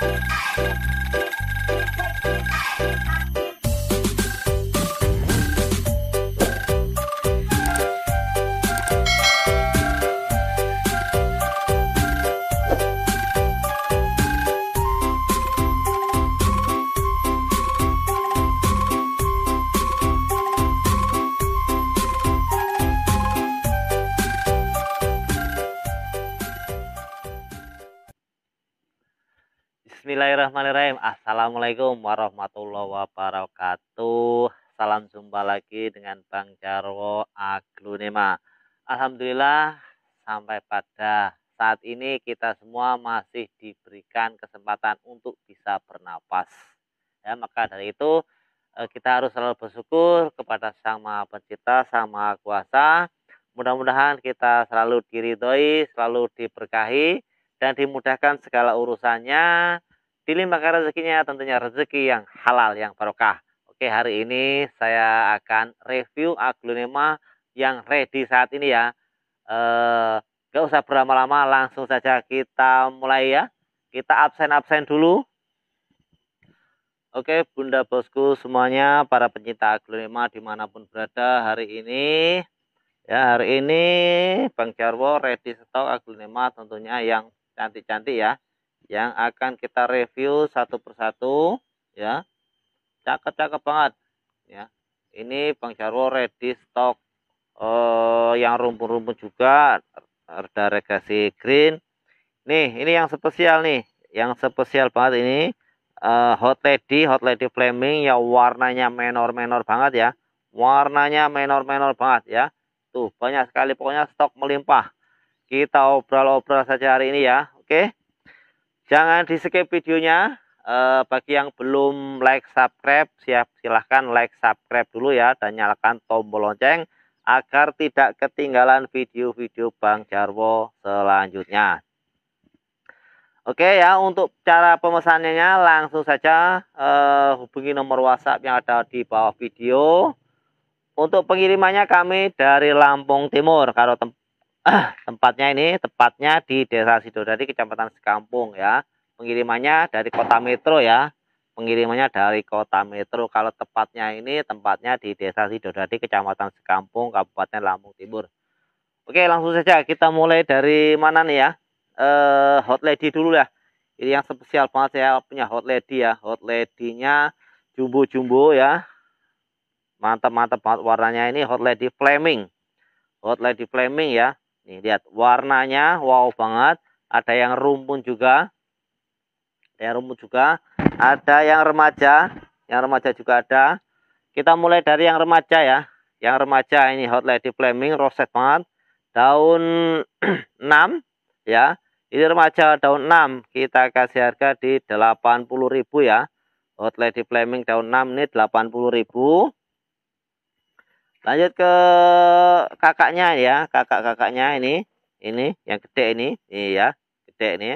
Bye. Assalamualaikum warahmatullahi wabarakatuh. Salam jumpa lagi dengan Bang Jarwo Aglunema. Alhamdulillah sampai pada saat ini kita semua masih diberikan kesempatan untuk bisa bernapas. Ya, maka dari itu eh, kita harus selalu bersyukur kepada Sang Maha Pencipta, Sang Maha Kuasa. Mudah-mudahan kita selalu diridhoi, selalu diberkahi dan dimudahkan segala urusannya Pilih maka rezekinya tentunya rezeki yang halal, yang barokah. Oke, hari ini saya akan review aglonema yang ready saat ini ya. Eh, gak usah berlama-lama, langsung saja kita mulai ya. Kita absen-absen dulu. Oke, Bunda Bosku semuanya, para pencinta aglonema dimanapun berada hari ini. Ya, hari ini Bang Jarwo ready stok aglonema tentunya yang cantik-cantik ya yang akan kita review satu persatu ya cakep-cakep banget ya ini Bang Jarwo ready stock eh, yang rumput-rumput juga ada regasi green nih ini yang spesial nih yang spesial banget ini eh, hot lady hot lady flaming yang warnanya menor-menor banget ya warnanya menor-menor banget ya tuh banyak sekali pokoknya stok melimpah kita obrol-obrol saja hari ini ya oke okay? Jangan di skip videonya. Eh, bagi yang belum like subscribe, siap silahkan like subscribe dulu ya dan nyalakan tombol lonceng agar tidak ketinggalan video-video Bang Jarwo selanjutnya. Oke ya, untuk cara pemesanannya langsung saja eh, hubungi nomor WhatsApp yang ada di bawah video. Untuk pengirimannya kami dari Lampung Timur, kalau Ah, tempatnya ini tepatnya di Desa Sidodadi, Kecamatan Sekampung ya. Pengirimannya dari Kota Metro ya. Pengirimannya dari Kota Metro. Kalau tepatnya ini tempatnya di Desa Sidodadi, Kecamatan Sekampung, Kabupaten Lampung Timur. Oke, langsung saja kita mulai dari mana nih ya? Eh, hot lady dulu ya. Ini yang spesial banget saya punya hot lady ya. Hot lady-nya jumbo-jumbo ya mantap mantap banget warnanya ini hot lady flaming hot lady flaming ya Nih, lihat warnanya wow banget. Ada yang rumpun juga. Ada yang rumpun juga. Ada yang remaja. Yang remaja juga ada. Kita mulai dari yang remaja ya. Yang remaja ini Hot Lady Fleming, roset banget. Daun 6 ya. Ini remaja daun 6 kita kasih harga di 80.000 ya. Hot Lady Fleming daun 6 ini 80.000. Lanjut ke kakaknya ya, kakak-kakaknya ini, ini yang gede ini, iya, gede ini.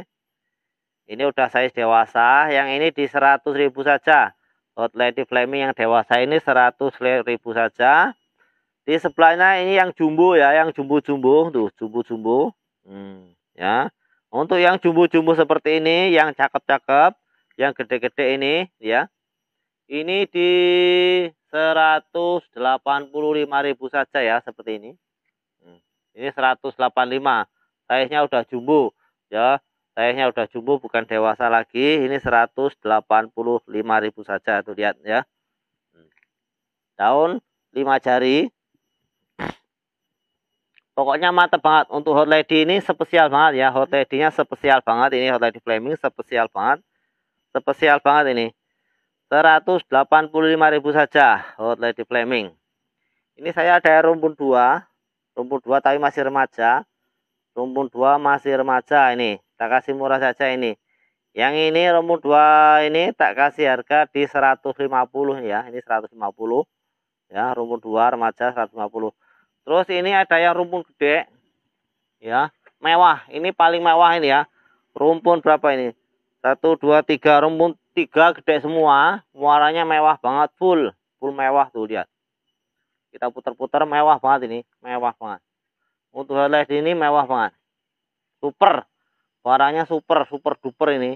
Ini udah saya dewasa, yang ini di 100.000 saja. Hot Lady Flaming yang dewasa ini 100.000 saja. Di sebelahnya ini yang jumbo ya, yang jumbo-jumbo, tuh jumbo-jumbo. Hmm, ya. Untuk yang jumbo-jumbo seperti ini, yang cakep-cakep, yang gede-gede ini, ya. Ini di 185.000 saja ya seperti ini. Hmm. Ini 185. Saiznya udah jumbo ya. Saiznya udah jumbo bukan dewasa lagi. Ini 185.000 saja tuh lihat ya. Hmm. Daun 5 jari. Pokoknya mantap banget untuk hot lady ini spesial banget ya. Hot lady-nya spesial banget ini hot lady flaming spesial banget. Spesial banget ini. 185.000 saja Hot Lady Fleming ini saya ada rumpun 2 rumpun 2 tapi masih remaja rumpun 2 masih remaja ini tak kasih murah saja ini yang ini rumpun 2 ini tak kasih harga di 150 ya ini 150 ya rumpun 2 remaja 150 terus ini ada yang rumpun gede ya mewah ini paling mewah ini ya rumpun berapa ini satu dua tiga rumpun tiga gede semua muaranya mewah banget full full mewah tuh lihat kita putar-putar mewah banget ini mewah banget untuk LED ini mewah banget super barangnya super super duper ini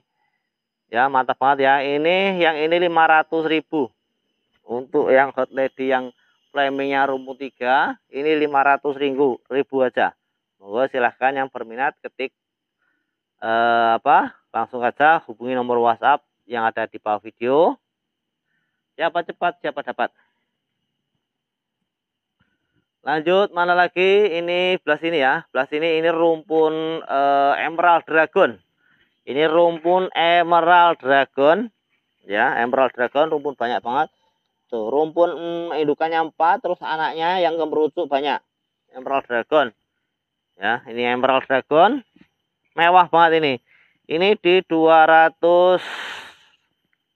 ya mantap banget ya ini yang ini 500 ribu untuk yang hot lady yang flamingnya rumput tiga, ini 500 ribu, ribu aja monggo silahkan yang berminat ketik eh, apa langsung aja hubungi nomor WhatsApp yang ada di bawah video. Siapa cepat, siapa dapat. Lanjut, mana lagi? Ini belas ini ya. Belas ini ini rumpun uh, Emerald Dragon. Ini rumpun Emerald Dragon. Ya, Emerald Dragon rumpun banyak banget. Tuh, rumpun hmm, indukannya 4, terus anaknya yang kemerucut banyak. Emerald Dragon. Ya, ini Emerald Dragon. Mewah banget ini. Ini di 200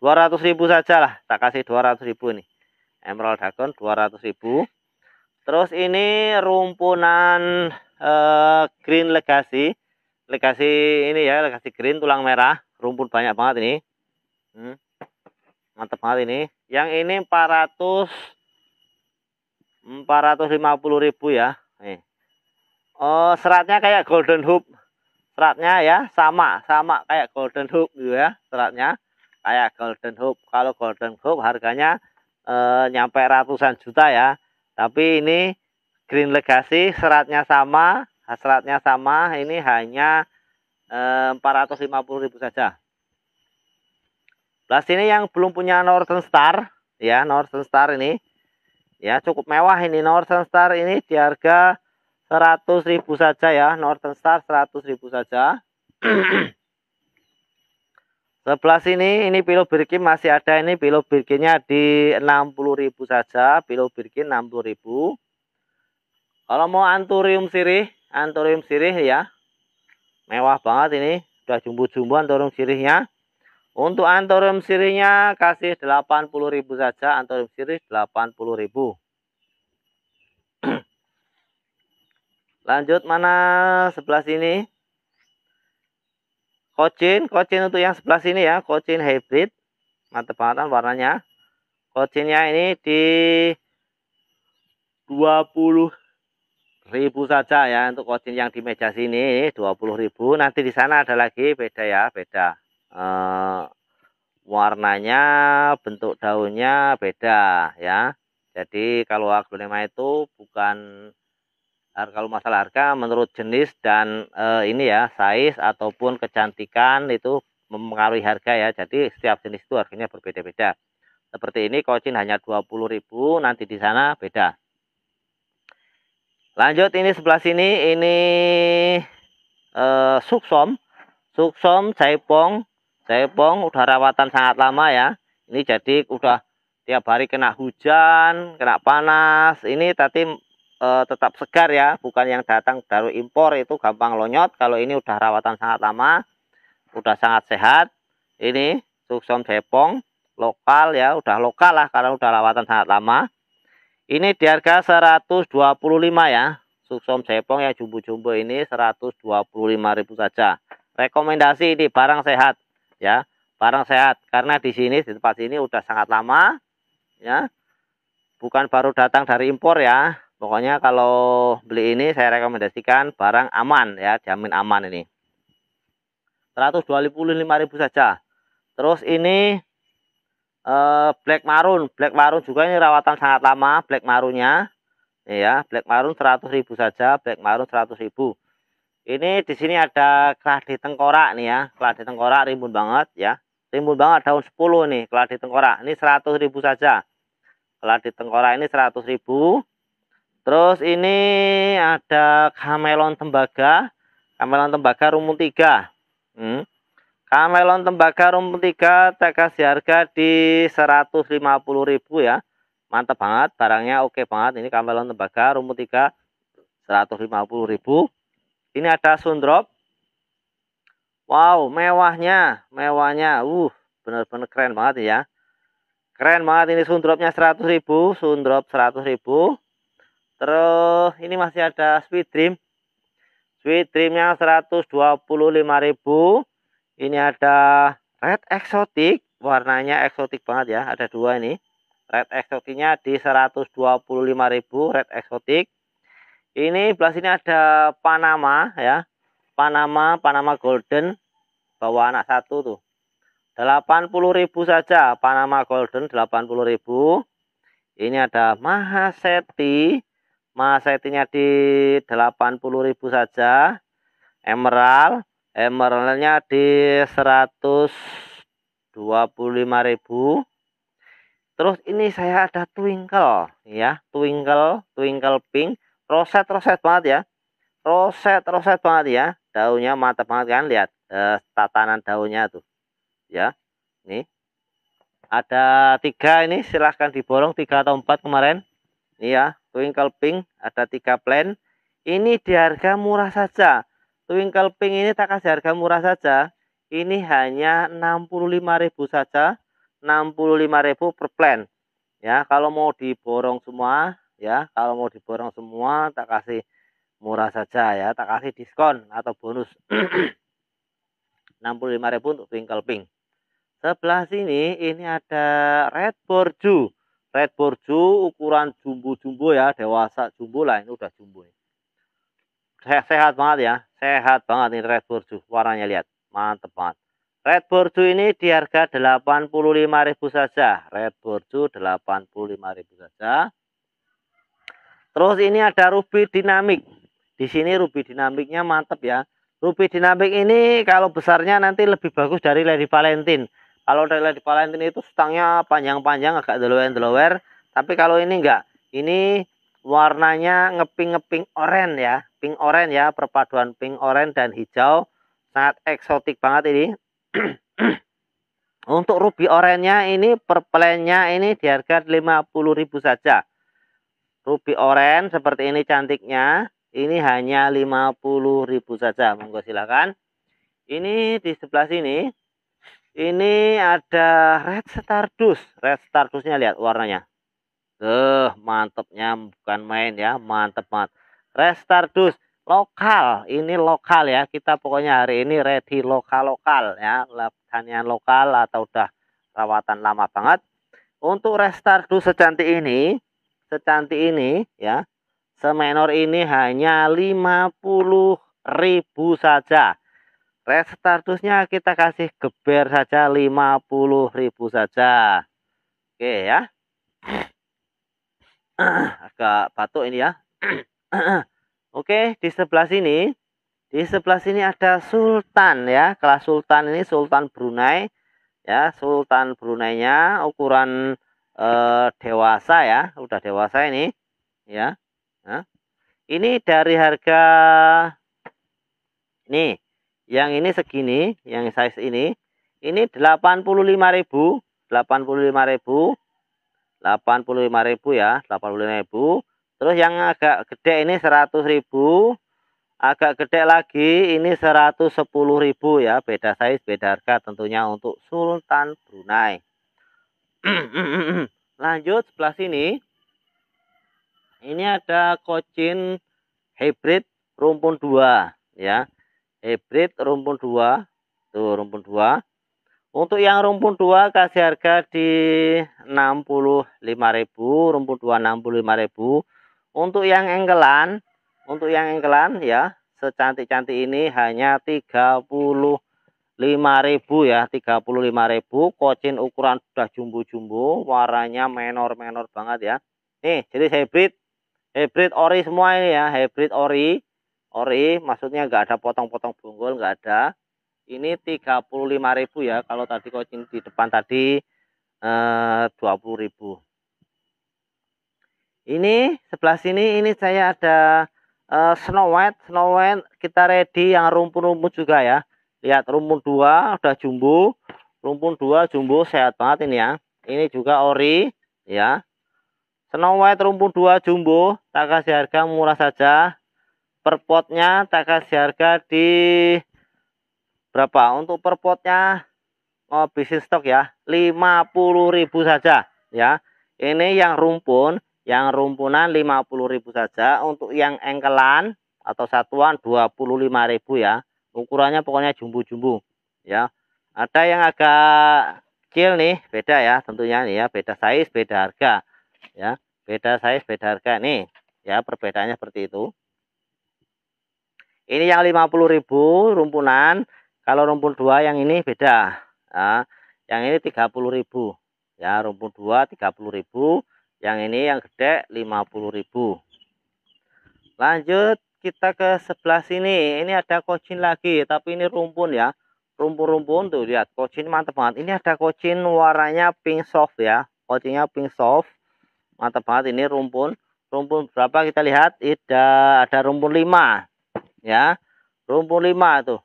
200 ribu saja lah tak kasih 200 ribu nih emerald dragon 200 ribu terus ini rumpunan uh, green legacy legacy ini ya legacy green tulang merah rumpun banyak banget ini hmm, mantap banget ini yang ini 400 450 ribu ya nih oh seratnya kayak golden hoop seratnya ya sama sama kayak golden hoop gitu ya seratnya kayak Golden Hope. Kalau Golden Hope harganya e, nyampe ratusan juta ya. Tapi ini Green Legacy seratnya sama, seratnya sama. Ini hanya eh, 450.000 saja. Plus ini yang belum punya Northern Star ya, Northern Star ini ya cukup mewah ini Northern Star ini di harga 100.000 saja ya, Northern Star 100.000 saja. Sebelah sini ini pilo birkin masih ada ini pilo birkinnya di 60.000 saja, pilo birkin 60.000. Kalau mau anturium sirih, anturium sirih ya. Mewah banget ini, udah jumbo-jumbo anturium sirihnya. Untuk anturium sirihnya kasih 80.000 saja, anturium sirih 80.000. Lanjut mana sebelah sini? Kocin, kocin untuk yang sebelah sini ya, kocin hybrid. Mata banget kan warnanya. Kocinnya ini di 20.000 saja ya untuk kocin yang di meja sini 20.000 nanti di sana ada lagi beda ya beda e, warnanya bentuk daunnya beda ya jadi kalau aglonema itu bukan Nah, kalau masalah harga menurut jenis dan e, ini ya size ataupun kecantikan itu mempengaruhi harga ya jadi setiap jenis itu harganya berbeda-beda seperti ini kocin hanya 20.000 nanti di sana beda lanjut ini sebelah sini ini e, eh, suksom suksom jaipong jaipong udah rawatan sangat lama ya ini jadi udah tiap hari kena hujan kena panas ini tadi e, tetap segar ya, bukan yang datang dari impor itu gampang lonyot. Kalau ini udah rawatan sangat lama, udah sangat sehat. Ini suksom cepong lokal ya, udah lokal lah karena udah rawatan sangat lama. Ini di harga 125 ya. Suksom cepong yang jumbo-jumbo ini 125.000 saja. Rekomendasi ini barang sehat ya, barang sehat karena di sini di tempat ini udah sangat lama ya. Bukan baru datang dari impor ya, Pokoknya kalau beli ini saya rekomendasikan barang aman ya, jamin aman ini. 125.000 saja. Terus ini eh, black marun, black marun juga ini rawatan sangat lama black marunnya, Ya, black maroon 100.000 saja, black maroon 100.000. Ini di sini ada keladi tengkorak nih ya, keladi tengkorak rimbun banget ya. Rimbun banget daun 10 nih keladi tengkorak. Ini 100.000 saja. Keladi tengkorak ini 100.000. Terus ini ada kamelon tembaga. Kamelon tembaga rumput 3. Hmm. Kamelon tembaga tiga. 3 kasih harga di 150.000 ya. Mantap banget, barangnya oke banget. Ini kamelon tembaga lima 3 150.000. Ini ada sundrop. Wow, mewahnya, mewahnya. Uh, bener-bener keren banget ya. Keren banget ini sundropnya 100.000, sundrop 100.000 terus ini masih ada sweet dream sweet dreamnya 125.000 ini ada red exotic warnanya eksotik banget ya ada dua ini red Exoticnya di 125.000 red Exotic. ini belas ini ada Panama ya Panama Panama Golden bawa anak satu tuh 80.000 saja Panama Golden 80.000 ini ada Mahaseti mas settingnya di 80.000 saja emerald emeraldnya di 125.000 terus ini saya ada twinkle ya twinkle twinkle pink roset roset banget ya roset roset banget ya daunnya mantap banget kan lihat eh, tatanan daunnya tuh ya ini ada tiga ini silahkan diborong tiga atau empat kemarin iya. Twinkle Pink ada tiga plan. Ini di harga murah saja. Twinkle Pink ini tak kasih harga murah saja. Ini hanya 65.000 saja. 65.000 per plan. Ya, kalau mau diborong semua, ya, kalau mau diborong semua tak kasih murah saja ya, tak kasih diskon atau bonus. 65.000 untuk Twinkle Pink. Sebelah sini ini ada Red Bordeaux. Red Borju ukuran jumbo-jumbo ya, dewasa jumbo lah ini udah jumbo ini Sehat, sehat banget ya, sehat banget ini Red Borju, warnanya lihat, mantep banget. Red Borju ini di harga 85.000 saja, Red Borju 85.000 saja. Terus ini ada Ruby dinamik Di sini Ruby dinamiknya mantep ya. Ruby dinamik ini kalau besarnya nanti lebih bagus dari Lady Valentine kalau trailer di Valentine itu stangnya panjang-panjang agak delower lower tapi kalau ini enggak. Ini warnanya ngeping-ngeping oranye ya, pink oranye ya, perpaduan pink oranye dan hijau. Sangat eksotik banget ini. Untuk ruby oranye ini per ini di harga 50.000 saja. Ruby oranye seperti ini cantiknya. Ini hanya 50.000 saja. Monggo silakan. Ini di sebelah sini ini ada red stardust. Red stardustnya lihat warnanya. tuh mantepnya bukan main ya, mantep banget. Red stardust lokal, ini lokal ya. Kita pokoknya hari ini ready lokal-lokal ya, pertanian lokal atau udah rawatan lama banget. Untuk red stardust secantik ini, secantik ini ya, semenor ini hanya 50 ribu saja Red kita kasih geber saja 50.000 saja. Oke ya. Agak batuk ini ya. Oke, di sebelah sini di sebelah sini ada sultan ya. Kelas sultan ini sultan Brunei ya, sultan Brunei-nya ukuran eh, dewasa ya, udah dewasa ini ya. Nah, ini dari harga ini yang ini segini, yang size ini, ini 85.000, 85.000, 85.000 ya, 85.000. Terus yang agak gede ini 100.000, agak gede lagi ini 110.000 ya, beda size, beda harga tentunya untuk Sultan Brunei. Lanjut sebelah sini. Ini ada kocin hybrid rumpun 2 ya hybrid rumpun 2 tuh rumpun 2 untuk yang rumpun 2 kasih harga di 65.000 rumpun 2 65.000 untuk yang engkelan untuk yang engkelan ya secantik-cantik ini hanya 35.000 ya 35.000 kocin ukuran sudah jumbo-jumbo warnanya menor-menor banget ya nih jadi hybrid hybrid ori semua ini ya hybrid ori ori maksudnya nggak ada potong-potong bonggol nggak ada ini 35.000 ya kalau tadi kucing di depan tadi eh, 20.000 ini sebelah sini ini saya ada eh, Snow White Snow White kita ready yang rumpun-rumpun juga ya lihat rumpun dua, udah jumbo rumpun dua jumbo sehat banget ini ya ini juga ori ya Snow White rumpun dua jumbo tak kasih harga murah saja per potnya tak kasih harga di berapa untuk per potnya oh, bisnis stok ya 50.000 saja ya ini yang rumpun yang rumpunan 50.000 saja untuk yang engkelan atau satuan 25.000 ya ukurannya pokoknya jumbo-jumbo ya ada yang agak kecil nih beda ya tentunya nih ya beda size beda harga ya beda size beda harga nih ya perbedaannya seperti itu ini yang 50.000 rumpunan. Kalau rumpun 2 yang ini beda. Nah, yang ini 30.000. Ya, rumpun 2 30.000, yang ini yang gede 50.000. Lanjut kita ke sebelah sini. Ini ada kocin lagi, tapi ini rumpun ya. Rumpun-rumpun tuh lihat, kocin mantap banget. Ini ada kocin warnanya pink soft ya. Kocinnya pink soft. Mantap banget ini rumpun. Rumpun berapa kita lihat? Ada ada rumpun 5 ya rumpun lima tuh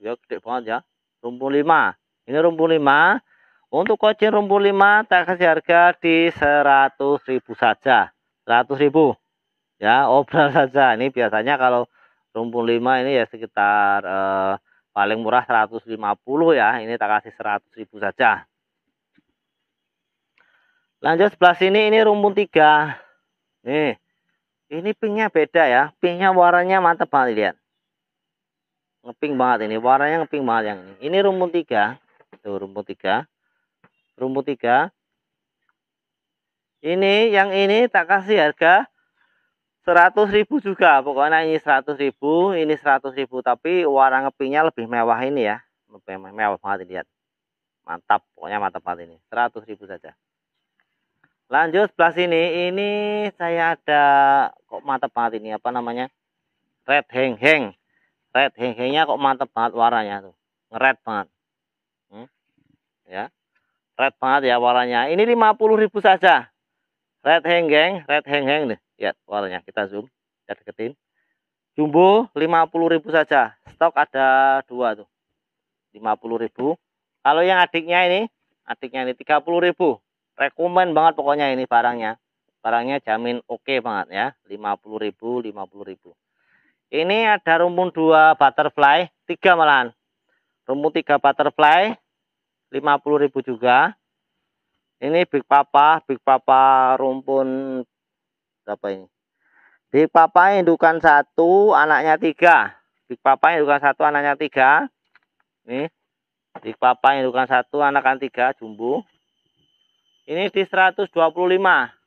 ya gede banget ya rumpun lima ini rumpun lima untuk kocin rumpun lima tak kasih harga di seratus ribu saja seratus ribu ya obral saja ini biasanya kalau rumpun lima ini ya sekitar eh, paling murah 150 ya ini tak kasih seratus ribu saja lanjut sebelah sini ini rumpun tiga nih ini pinknya beda ya. Pinknya warnanya mantap banget lihat. Ngeping banget ini. Warnanya ngeping banget yang ini. Ini rumput tiga. Tuh rumput tiga. Rumput tiga. Ini yang ini tak kasih harga 100 ribu juga. Pokoknya ini 100 ribu, ini 100 ribu. Tapi warna ngepingnya lebih mewah ini ya. Lebih mewah banget lihat. Mantap. Pokoknya mantap banget ini. 100 ribu saja lanjut sebelah sini ini saya ada kok mantep banget ini apa namanya red heng heng red heng hengnya kok mantep banget warnanya tuh ngeret banget hmm? ya red banget ya warnanya ini 50.000 saja red heng heng red heng heng nih ya warnanya kita zoom kita deketin jumbo 50.000 saja stok ada dua tuh 50.000 kalau yang adiknya ini adiknya ini 30.000 rekomen banget pokoknya ini barangnya barangnya jamin oke okay banget ya 50.000 50.000 ini ada rumpun dua butterfly tiga malahan rumpun tiga butterfly 50.000 juga ini big papa big papa rumpun apa ini big papa indukan satu anaknya tiga big papa indukan satu anaknya tiga ini big papa indukan satu anakan tiga jumbo ini di 125.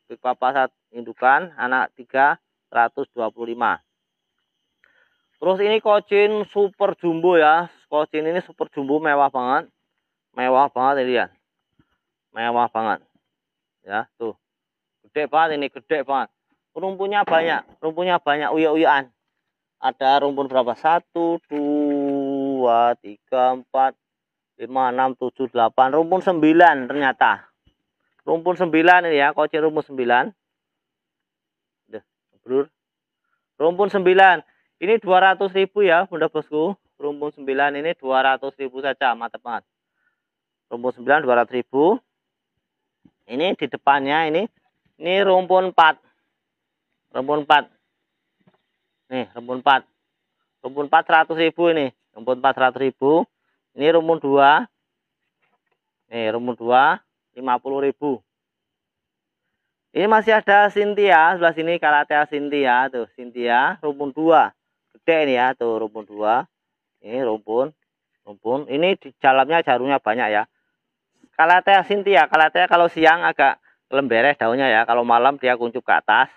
Big Papa saat indukan, anak 3 125. Terus ini kocin super jumbo ya. Kocin ini super jumbo mewah banget. Mewah banget ini ya. Mewah banget. Ya, tuh. Gede banget ini, gede banget. Rumpunya banyak, rumpunya banyak uya-uyaan. Ada rumpun berapa? 1 2 3 4 5 6 7 8. Rumpun 9 ternyata rumpun 9 ini ya kocek rumpun 9 Duh, brur rumpun 9 ini 200 ribu ya bunda bosku rumpun 9 ini 200 ribu saja mantap banget rumpun 9 200 ribu ini di depannya ini ini rumpun 4 rumpun 4 nih rumpun 4 rumpun 4 100 ribu ini rumpun 400 ribu ini rumpun 2 nih rumpun 2 50.000. Ini masih ada Cynthia sebelah sini Kalatea Cynthia tuh, Cynthia rumpun 2. Gede ini ya tuh rumpun 2. Ini rumpun rumpun. Ini di dalamnya jarumnya banyak ya. Kalatea Cynthia, Kalatea kalau siang agak lembereh daunnya ya. Kalau malam dia kuncup ke atas.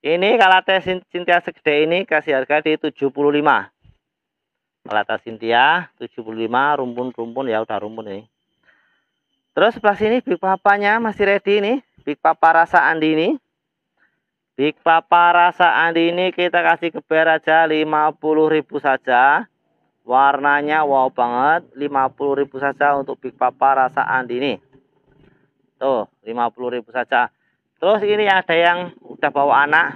Ini Kalatea Cynthia segede ini kasih harga di 75. Kalatea Cynthia 75 rumpun-rumpun ya udah rumpun ini. Terus sebelah sini Big Papanya masih ready ini Big Papa rasa Andi ini. Big Papa rasa Andi ini kita kasih keber aja 50.000 saja. Warnanya wow banget. 50.000 saja untuk Big Papa rasa Andi ini. Tuh, 50.000 saja. Terus ini ada yang udah bawa anak.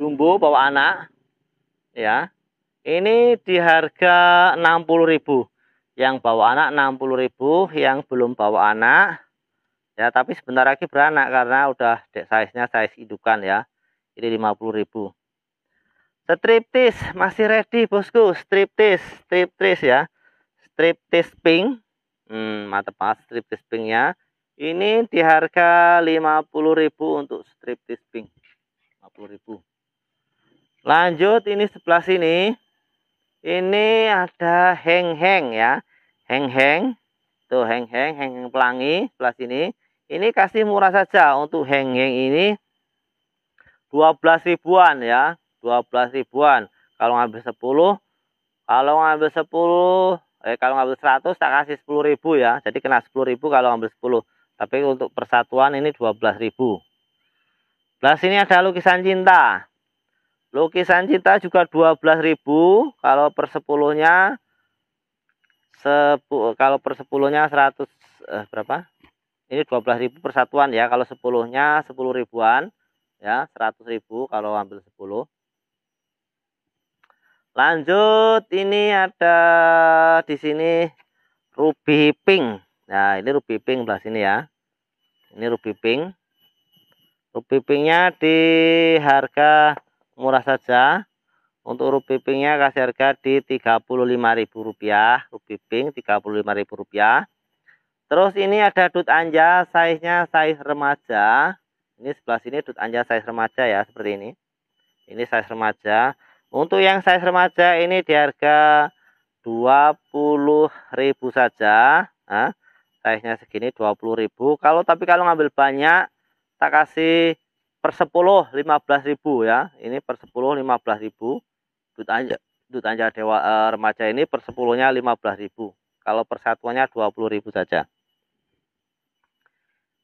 Jumbo bawa anak. Ya. Ini di harga 60.000 yang bawa anak 60.000 yang belum bawa anak ya tapi sebentar lagi beranak karena udah size nya size indukan ya ini 50.000 striptis masih ready bosku striptis striptis ya striptis pink hmm, mantap banget striptis ya ini di harga 50.000 untuk striptis pink 50.000 lanjut ini sebelah sini ini ada heng-heng ya. Heng-heng. Tuh heng-heng, heng-heng pelangi sebelah ini. Ini kasih murah saja untuk heng-heng ini 12 ribuan ya. 12 ribuan. Kalau ngambil 10, kalau ngambil 10, eh kalau ngambil 100 tak kasih 10 ribu ya. Jadi kena 10 ribu kalau ngambil 10. Tapi untuk persatuan ini 12 ribu. Belah ini ada lukisan cinta. Lukisan cinta juga 12.000 kalau per 10-nya kalau per 10-nya 100 eh, berapa? Ini 12.000 persatuan ya. Kalau 10-nya 10 ribuan ya, 100.000 kalau ambil 10. Lanjut ini ada di sini ruby pink. Nah, ini ruby pink belah sini ya. Ini ruby pink. Ruby pinknya di harga murah saja. Untuk rupipingnya kasih harga di Rp35.000, huruf Rp35.000. Terus ini ada dut anja, size-nya size remaja. Ini sebelah sini dut anja size remaja ya, seperti ini. Ini size remaja. Untuk yang size remaja ini di harga rp 20.000 saja. Nah, size-nya segini rp 20.000. Kalau tapi kalau ngambil banyak tak kasih per 10 15 ribu ya ini per 10 15 ribu duta aja dewa e, remaja ini per 10 nya 15 ribu kalau persatuannya 20 ribu saja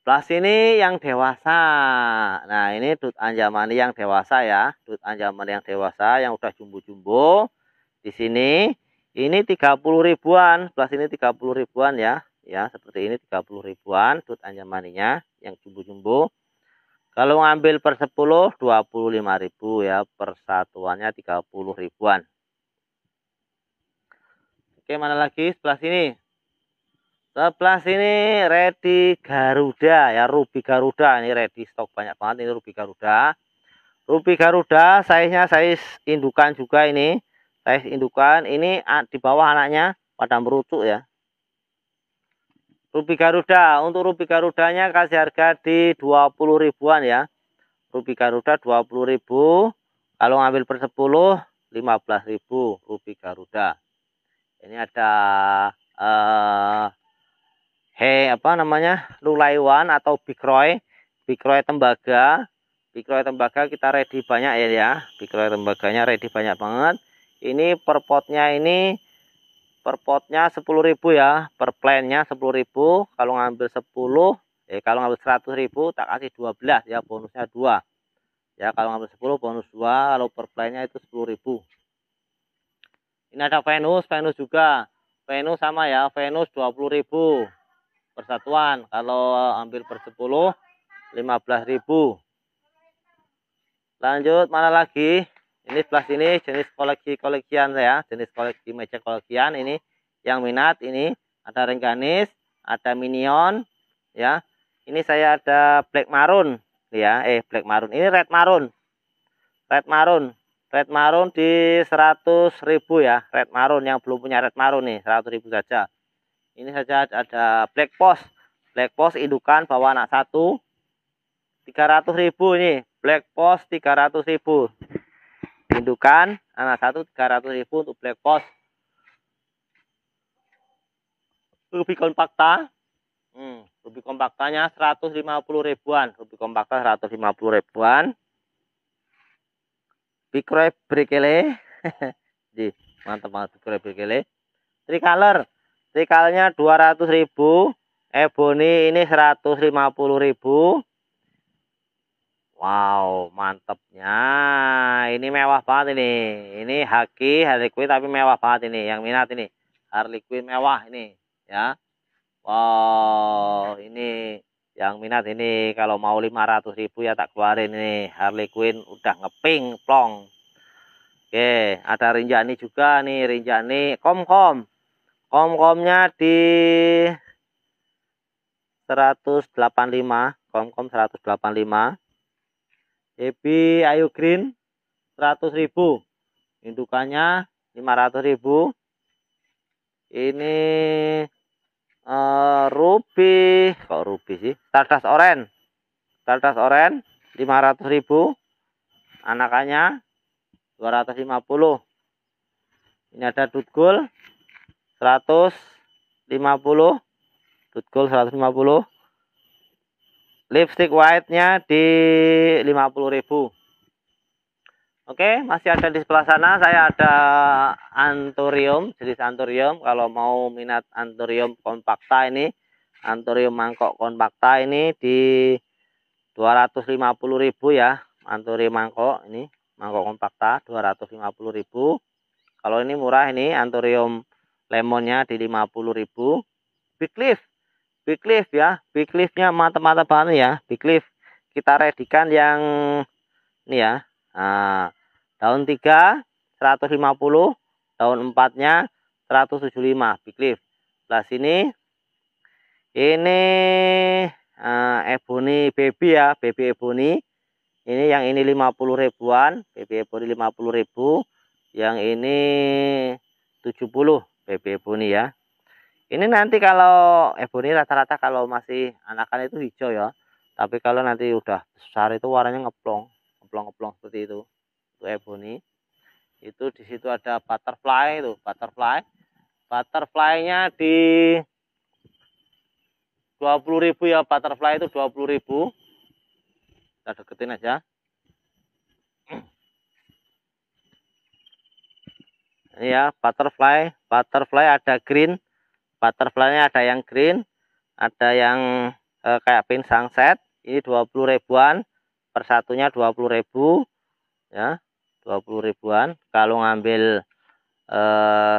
plus ini yang dewasa nah ini dut anjaman yang dewasa ya dut anjaman yang dewasa yang udah jumbo-jumbo di sini ini 30 ribuan plus ini 30 ribuan ya ya seperti ini 30 ribuan dut anjamaninya yang jumbo-jumbo kalau ngambil per 10 ribu ya, persatuannya 30 ribuan. Oke, mana lagi sebelah sini? Sebelah sini ready Garuda ya, Ruby Garuda ini ready stok banyak banget ini Ruby Garuda. Ruby Garuda size-nya indukan juga ini. Size indukan ini ah, di bawah anaknya pada merucuk ya. Rupi Garuda, untuk Rupi Garudanya kasih harga di 20 ribuan ya. Rupi Garuda 20 ribu. Kalau ngambil per 10, 15 ribu Rupi Garuda. Ini ada eh he apa namanya? Lulaiwan atau Bikroy, Bikroy tembaga. Bikroy tembaga kita ready banyak ya ya. Bikroy tembaganya ready banyak banget. Ini per potnya ini per potnya 10.000 ya per plannya 10.000 kalau ngambil 10 eh kalau ngambil 100.000 tak kasih 12 ya bonusnya 2 ya kalau ngambil 10 bonus 2 kalau per plannya itu 10.000 ini ada Venus Venus juga Venus sama ya Venus 20.000 persatuan kalau ambil per 10 15.000 lanjut mana lagi ini sebelah sini jenis koleksi-koleksian saya, ya, jenis koleksi meja koleksian ini yang minat ini ada Rengganis, ada Minion ya. Ini saya ada Black Maroon ya, eh Black Maroon. Ini Red Maroon. Red Maroon. Red Maroon di 100.000 ya, Red Maroon yang belum punya Red Maroon nih, 100.000 saja. Ini saja ada Black Post. Black Post indukan bawa anak satu 300.000 nih Black Post 300.000 Indukan anak satu 300 ribu untuk black post. Lebih kompakta. Hmm, lebih kompaktanya 150 ribuan. Lebih kompakta 150 ribuan. Bikroy Brikele. Di mantap banget Bikroy Brikele. Tricolor. dua 200 ribu. Ebony ini 150 ribu Wow, mantepnya. Ini mewah banget ini. Ini haki Harley Quinn tapi mewah banget ini. Yang minat ini. Harley Quinn mewah ini, ya. Wow, ini yang minat ini kalau mau 500 ribu ya tak keluarin ini. Harley Quinn udah ngeping plong. Oke, ada rinjani juga nih, rinjani kom-kom. Kom-komnya di 185, kom-kom 185. EB Ayu Green 100.000 indukannya 500.000 ini uh, ruby kok ruby sih stardust oren stardust oren 500.000 anakannya 250 ini ada Dutgul 150 Dutgul 150 lipstick white-nya di 50.000. Oke, masih ada di sebelah sana saya ada anturium, jenis anturium. Kalau mau minat anturium kompakta ini, anturium mangkok kompakta ini di 250.000 ya. Anturium mangkok ini, mangkok kompakta 250.000. Kalau ini murah ini anturium lemonnya di 50.000. Big leaf lift ya, liftnya mantap-mantap banget ya, lift Kita redikan yang ini ya. Nah, daun 3 150, daun 4-nya 175 lift Sebelah sini ini uh, ebony baby ya, baby ebony. Ini yang ini 50 ribuan, baby ebony 50 ribu. Yang ini 70 baby ebony ya. Ini nanti kalau ebony eh, rata-rata kalau masih anakan itu hijau ya. Tapi kalau nanti udah besar itu warnanya ngeplong, ngeplong-ngeplong seperti itu. Itu ebony. Itu di situ ada butterfly itu, butterfly. Butterfly-nya di 20.000 ya butterfly itu 20.000. Kita deketin aja. ya butterfly butterfly ada green butterfly-nya ada yang green ada yang e, kayak pin sunset ini 20 ribuan per satunya 20 ribu ya 20 ribuan kalau ngambil e,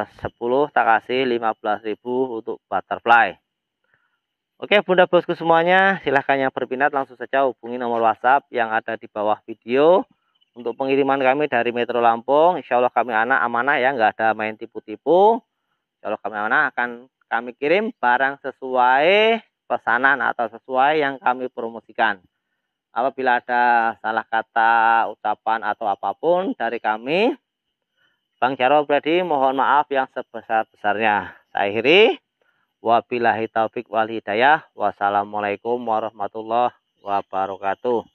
eh, 10 tak kasih 15 ribu untuk butterfly Oke bunda bosku semuanya silahkan yang berminat langsung saja hubungi nomor whatsapp yang ada di bawah video untuk pengiriman kami dari Metro Lampung insya Allah kami anak amanah ya nggak ada main tipu-tipu Kalau kami amanah akan kami kirim barang sesuai pesanan atau sesuai yang kami promosikan. Apabila ada salah kata, ucapan, atau apapun dari kami, Bang Jarwo Pradi, mohon maaf yang sebesar-besarnya. Saya akhiri. Wabillahi taufik wal hidayah. Wassalamualaikum warahmatullahi wabarakatuh.